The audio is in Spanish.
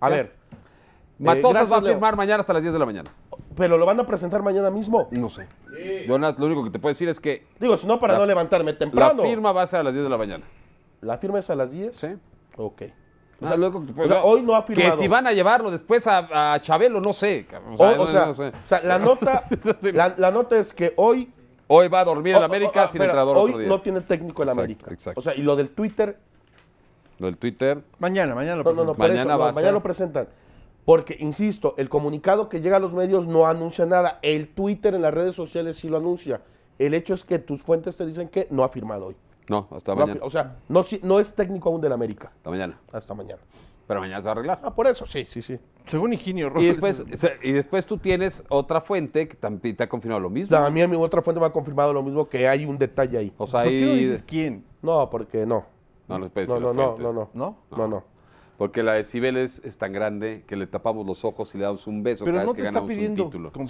A ver. Eh, Matosas va a firmar mañana hasta las 10 de la mañana. ¿Pero lo van a presentar mañana mismo? No sé. Sí. lo único que te puedo decir es que... Digo, si no, para no levantarme temprano. La firma va a ser a las 10 de la mañana. ¿La firma es a las 10? Sí. Ok. O sea, te luego, decir. o sea, hoy no ha firmado. Que si van a llevarlo después a, a Chabelo, no sé. O sea, la, nota, la, nota es que hoy... Hoy va a dormir en América ah, sin entrenador. Hoy otro día. no tiene técnico en América. Exacto. O sea, y lo del Twitter lo del Twitter. Mañana, mañana lo presentan. mañana, lo presentan. Porque, insisto, el comunicado que llega a los medios no anuncia nada. El Twitter en las redes sociales sí lo anuncia. El hecho es que tus fuentes te dicen que no ha firmado hoy. No, hasta mañana. O sea, no, no es técnico aún del América. Hasta mañana. Hasta mañana. Pero mañana se va a arreglar. Ah, por eso, sí, sí, sí. Según ingenio Rojas. Y después, tú tienes otra fuente que también te ha confirmado lo mismo. a mí a mi otra fuente me ha confirmado lo mismo, que hay un detalle ahí. O sea, ¿Por qué no dices quién? No, porque no. No puede decir no, no, no, no, no, no, Porque la de es tan grande que le tapamos los ojos y le damos un beso Pero cada vez que ganamos un título.